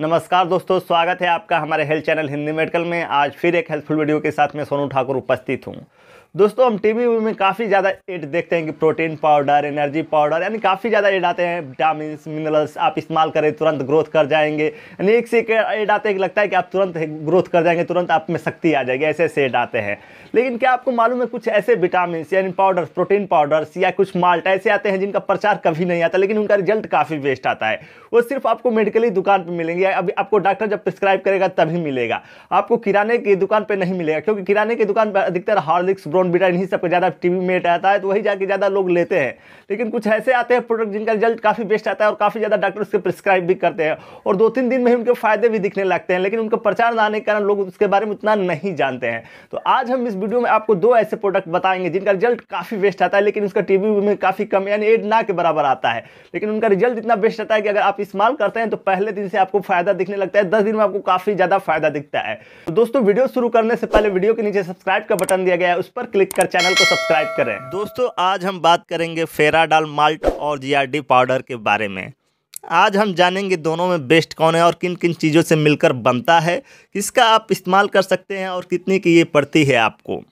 नमस्कार दोस्तों स्वागत है आपका हमारे हेल्थ चैनल हिंदी मेडिकल में आज फिर एक हेल्पफुल वीडियो के साथ मैं सोनू ठाकुर उपस्थित हूँ दोस्तों हम टीवी में काफ़ी ज़्यादा एड देखते हैं कि प्रोटीन पाउडर एनर्जी पाउडर यानी काफ़ी ज़्यादा एड आते हैं विटामिन मिनरल्स आप इस्तेमाल करें तुरंत ग्रोथ कर जाएंगे यानी एक से एक एड आते हैं लगता है कि आप तुरंत ग्रोथ कर जाएंगे तुरंत आप में शक्ति आ जाएगी ऐसे ऐसे एड आते हैं लेकिन क्या आपको मालूम है कुछ ऐसे विटामिन यानी पाउडर प्रोटीन पाउडर्स या कुछ माल्ट ऐसे आते हैं जिनका प्रचार कभी नहीं आता लेकिन उनका रिजल्ट काफ़ी बेस्ट आता है वो सिर्फ आपको मेडिकली दुकान पर मिलेंगे अभी आपको डॉक्टर जब प्रिस्क्राइब करेगा तभी मिलेगा आपको किराने की दुकान पर नहीं मिलेगा क्योंकि किराने की दुकान पर अधिकतर हार्लिक्स बीटा इन्हीं सबके ज़्यादा टीवी में एट आता है तो वही जाके ज़्यादा लोग लेते हैं लेकिन कुछ ऐसे आते हैं प्रोडक्ट जिनका रिजल्ट काफ़ी बेस्ट आता है और काफ़ी ज़्यादा डॉक्टर उसके प्रिस्क्राइब भी करते हैं और दो तीन दिन में ही उनके फ़ायदे भी दिखने लगते हैं लेकिन उनके प्रचार ना आने के कारण लोग उसके बारे में उतना नहीं जानते हैं तो आज हम इस वीडियो में आपको दो ऐसे प्रोडक्ट बताएंगे जिनका रिजल्ट काफ़ी बेस्ट आता है लेकिन उसका टी में काफ़ी कम यानी एड ना के बराबर आता है लेकिन उनका रिजल्ट इतना बेस्ट आता है कि अगर आप इस्तेमाल करते हैं तो पहले दिन से आपको फ़ायदा दिखने लगता है दस दिन में आपको काफ़ी ज़्यादा फायदा दिखता है तो दोस्तों वीडियो शुरू करने से पहले वीडियो के नीचे सब्सक्राइब का बटन दिया गया है उस पर क्लिक कर चैनल को सब्सक्राइब करें दोस्तों आज हम बात करेंगे फेराडाल माल्ट और जी पाउडर के बारे में आज हम जानेंगे दोनों में बेस्ट कौन है और किन किन चीज़ों से मिलकर बनता है किसका आप इस्तेमाल कर सकते हैं और कितनी की ये पड़ती है आपको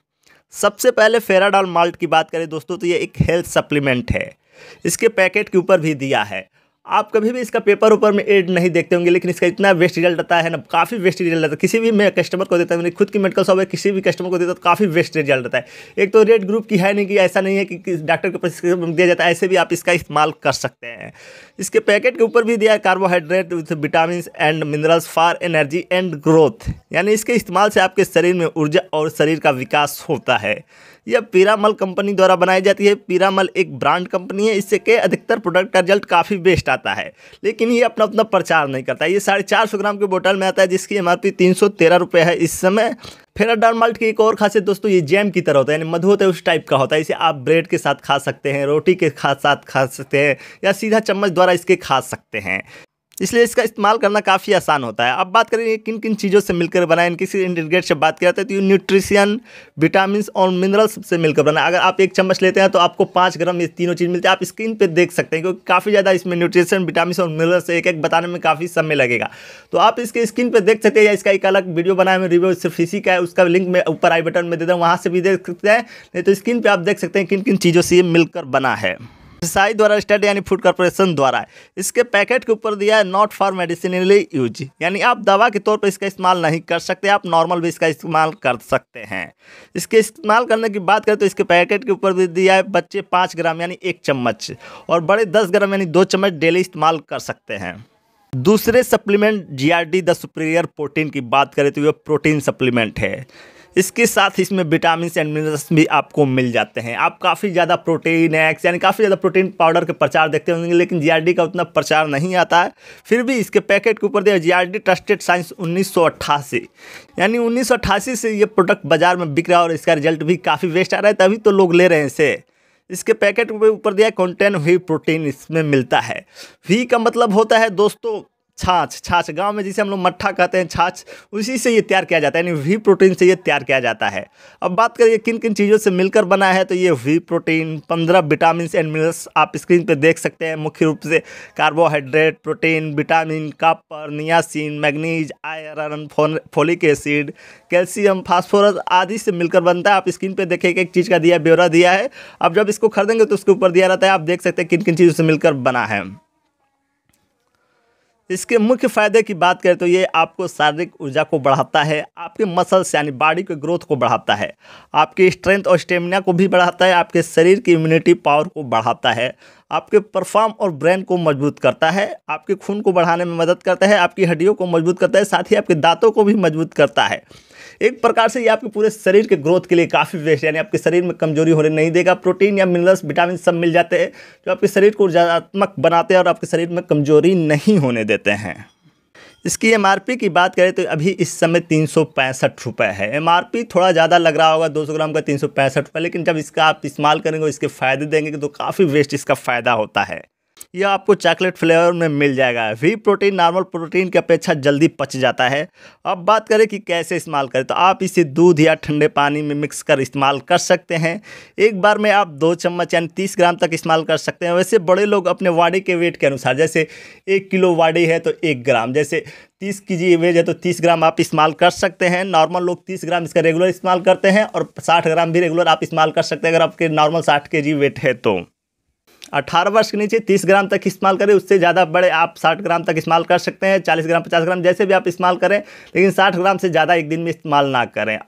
सबसे पहले फेराडाल माल्ट की बात करें दोस्तों तो ये एक हेल्थ सप्लीमेंट है इसके पैकेट के ऊपर भी दिया है आप कभी भी इसका पेपर ऊपर में एड नहीं देखते होंगे लेकिन इसका इतना वेस्ट रिजल्ट आता है ना काफ़ी वेस्ट रिजल्ट आता है किसी भी मैं कस्टमर को देता हूँ मैंने खुद की मेडिकल शॉप है किसी भी कस्टमर को देता तो काफ़ी वेस्ट रिजल्ट आता है एक तो रेड ग्रुप की है नहीं कि ऐसा नहीं है कि डॉक्टर के प्रिस्क्रिप्शन दिया जाता है ऐसे भी आप इसका इस्तेमाल कर सकते हैं इसके पैकेट के ऊपर भी दिया है carbohydrate with vitamin and minerals for energy and growth यानी इसके इस्तेमाल से आपके शरीर में ऊर्जा और शरीर का विकास होता है यह पीरामल कंपनी द्वारा बनाई जाती है पीरामल एक ब्रांड कंपनी है इससे के अधिकतर प्रोडक्ट का रिजल्ट काफ़ी बेस्ट आता है लेकिन ये अपना अपना प्रचार नहीं करता ये साढ़े चार सौ ग्राम के बोतल में आता है जिसकी एम आर पी तीन सौ तेरह रुपये है इस समय फेराडार माल्ट की एक और खासियत दोस्तों ये जैम की तरह होता है यानी मधु होता है उस टाइप का होता है इसे आप ब्रेड के साथ खा सकते हैं रोटी के साथ खा सकते हैं या सीधा चम्मच द्वारा इसके खा सकते हैं इसलिए इसका इस्तेमाल करना काफ़ी आसान होता है अब बात करेंगे किन किन चीज़ों से मिलकर बनाए इन किसी इंटीग्रेट से बात किया जाता है तो न्यूट्रिशन विटामिन और मिनरल्स से मिलकर बनाए अगर आप एक चम्मच लेते हैं तो आपको पाँच ग्राम ये तीनों चीज़ मिलती है आप स्क्रीन पर देख सकते हैं क्योंकि काफ़ी ज़्यादा इसमें न्यूट्रिशन विटामिन और मिनरल्स एक एक बताने में काफ़ी समय लगेगा तो आप इसके स्क्रीन पर देख सकते हैं या इसका एक अलग वीडियो बनाया मैं रिव्यू सिर्फ इसी का है उसका लिंक मैं ऊपर आई बटन में दे दूँ वहाँ से भी देख सकते हैं नहीं तो स्क्रीन पर आप देख सकते हैं किन किन चीज़ों से ये मिलकर बना है साई द्वारा स्टेट यानी फूड कॉरपोरेशन द्वारा इसके पैकेट के ऊपर दिया है नॉट फॉर मेडिसिनली यूज यानी आप दवा के तौर पर इसका इस्तेमाल नहीं कर सकते आप नॉर्मल भी इसका इस्तेमाल कर सकते हैं इसके इस्तेमाल करने की बात करें तो इसके पैकेट के ऊपर भी दिया है बच्चे पाँच ग्राम यानी एक चम्मच और बड़े दस ग्राम यानी दो चम्मच डेली इस्तेमाल कर सकते हैं दूसरे supplement D the superior protein की बात करें तो यह प्रोटीन सप्लीमेंट है इसके साथ इसमें विटामिन एंड मिनरल्स भी आपको मिल जाते हैं आप काफ़ी ज़्यादा प्रोटीन एक्स यानी काफ़ी ज़्यादा प्रोटीन पाउडर के प्रचार देखते होंगे लेकिन जी का उतना प्रचार नहीं आता है फिर भी इसके पैकेट के ऊपर दिया डी ट्रस्टेड साइंस उन्नीस यानी उन्नीस से ये प्रोडक्ट बाजार में बिक रहा है और इसका रिजल्ट भी काफ़ी वेस्ट आ रहा है तभी तो लोग ले रहे हैं इसे इसके पैकेट के ऊपर दिया कॉन्टेन हुई प्रोटीन इसमें मिलता है वी का मतलब होता है दोस्तों छाछ छाछ गांव में जिसे हम लोग मट्ठा कहते हैं छाछ उसी से ये तैयार किया जाता है यानी वी प्रोटीन से ये तैयार किया जाता है अब बात करिए किन किन चीज़ों से मिलकर बना है तो ये वी प्रोटीन पंद्रह विटामिन एंड मिनरल्स आप स्क्रीन पर देख सकते हैं मुख्य रूप से carbohydrate protein vitamin copper niacin manganese iron folic acid calcium phosphorus आदि से मिलकर बनता है आप स्क्रीन पर देखें एक चीज़ का दिया ब्यौरा दिया है अब जब इसको खरीदेंगे तो उसके ऊपर दिया रहता है आप देख सकते हैं किन किन चीज़ों से मिलकर बना है इसके मुख्य फायदे की बात करें तो ये आपको शारीरिक ऊर्जा को बढ़ाता है आपके मसल्स यानी बॉडी के ग्रोथ को बढ़ाता है आपकी स्ट्रेंथ और स्टेमिना को भी बढ़ाता है आपके शरीर की इम्यूनिटी पावर को बढ़ाता है आपके परफॉर्म और ब्रेन को मजबूत करता है आपके खून को बढ़ाने में मदद करता है आपकी हड्डियों को मजबूत करता है साथ ही आपके दांतों को भी मजबूत करता है एक प्रकार से ये आपके पूरे शरीर के ग्रोथ के लिए काफ़ी बेस्ट यानी आपके शरीर में कमजोरी होने नहीं देगा प्रोटीन या मिनरल्स विटामिन सब मिल जाते हैं जो आपके शरीर को ऊर्जात्मक बनाते हैं और आपके शरीर में कमजोरी नहीं होने देते हैं इसकी एम की बात करें तो अभी इस समय तीन सौ पैंसठ है एम थोड़ा ज़्यादा लग रहा होगा दो सौ ग्राम का तीन सौ पैंसठ रुपये लेकिन जब इसका आप इस्तेमाल करेंगे इसके फ़ायदे देंगे तो काफ़ी वेस्ट इसका फ़ायदा होता है यह आपको चॉकलेट फ्लेवर में मिल जाएगा वी प्रोटीन नॉर्मल प्रोटीन की अपेक्षा जल्दी पच जाता है अब बात करें कि कैसे इस्तेमाल करें तो आप इसे दूध या ठंडे पानी में मिक्स कर इस्तेमाल कर सकते हैं एक बार में आप दो चम्मच यानी तीस ग्राम तक इस्तेमाल कर सकते हैं वैसे बड़े लोग अपने वाड़ी के वेट के अनुसार जैसे एक किलो वाड़ी है तो एक ग्राम जैसे तीस के जी वेज है तो तीस ग्राम आप इस्तेमाल कर सकते हैं नॉर्मल लोग तीस ग्राम इसका रेगुलर इस्तेमाल करते हैं और साठ ग्राम भी रेगुलर आप इस्तेमाल कर सकते हैं अगर आपके नॉर्मल साठ के जी वेट है तो अठारह वर्ष के नीचे तीस ग्राम तक इस्तेमाल करें उससे ज़्यादा बड़े आप साठ ग्राम तक इस्तेमाल कर सकते हैं चालीस ग्राम पचास ग्राम जैसे भी आप इस्तेमाल करें लेकिन साठ ग्राम से ज़्यादा एक दिन में इस्तेमाल ना करें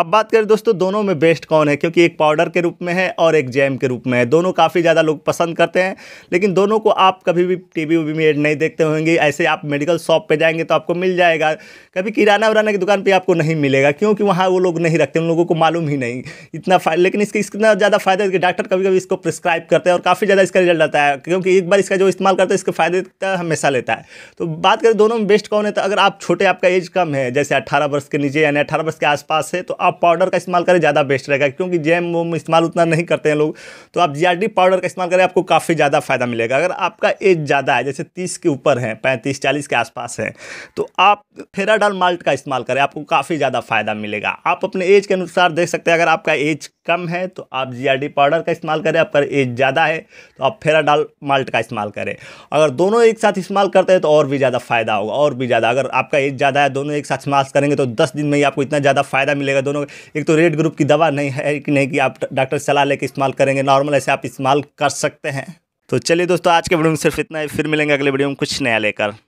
अब बात करें दोस्तों दोनों में बेस्ट कौन है क्योंकि एक पाउडर के रूप में है और एक जैम के रूप में है दोनों काफ़ी ज़्यादा लोग पसंद करते हैं लेकिन दोनों को आप कभी भी टी वी में एड नहीं देखते होंगे ऐसे आप मेडिकल शॉप पर जाएंगे तो आपको मिल जाएगा कभी किराना वराना की दुकान पर आपको नहीं मिलेगा क्योंकि वहाँ वो लोग नहीं रखते उन लोगों को मालूम ही नहीं इतना लेकिन इसके इतना ज़्यादा फ़ायदा कि डॉक्टर कभी कभी इसको प्रिस्क्राइब करते हैं और काफ़ी ज़्यादा इसका रिजल्ट आता है क्योंकि एक बार इसका जो इस्तेमाल करते हैं इसके फ़ायदे हमेशा लेता है तो बात करें दोनों में बेस्ट कौन है तो अगर आप छोटे आपका एज कम है जैसे अट्ठारह वर्ष के नीचे यानी अट्ठारह वर्ष के आसपास है तो आप पाउडर का इस्तेमाल करें ज़्यादा बेस्ट रहेगा क्योंकि जैम वो इस्तेमाल उतना नहीं करते हैं लोग तो आप जी पाउडर का इस्तेमाल करें आपको काफ़ी ज़्यादा फ़ायदा मिलेगा अगर आपका एज ज़्यादा है जैसे तीस के ऊपर है पैंतीस चालीस के आसपास है तो आप फेराडाल माल्ट का इस्तेमाल करें आपको काफ़ी ज़्यादा फ़ायदा मिलेगा आप अपने एज के अनुसार देख सकते हैं अगर आपका एज कम है तो आप डी पाउडर का इस्तेमाल करें आपका एज ज़्यादा है तो आप फेराडाल माल्ट का इस्तेमाल करें अगर दोनों एक साथ इस्तेमाल करते हैं तो और भी ज़्यादा फ़ायदा होगा और भी ज़्यादा अगर आपका एज ज़्यादा है दोनों एक साथ इस्तेमाल करेंगे तो दस दिन में ही आपको इतना ज़्यादा फ़ायदा मिलेगा दोनों एक तो रेड ग्रुप की दवा नहीं है कि नहीं कि आप डॉक्टर सलाह लेकर इस्तेमाल करेंगे नॉर्मल ऐसे आप इस्तेमाल कर सकते हैं तो चलिए दोस्तों आज के वीडियो में सिर्फ इतना ही फिर मिलेंगे अगले वीडियो में कुछ नया लेकर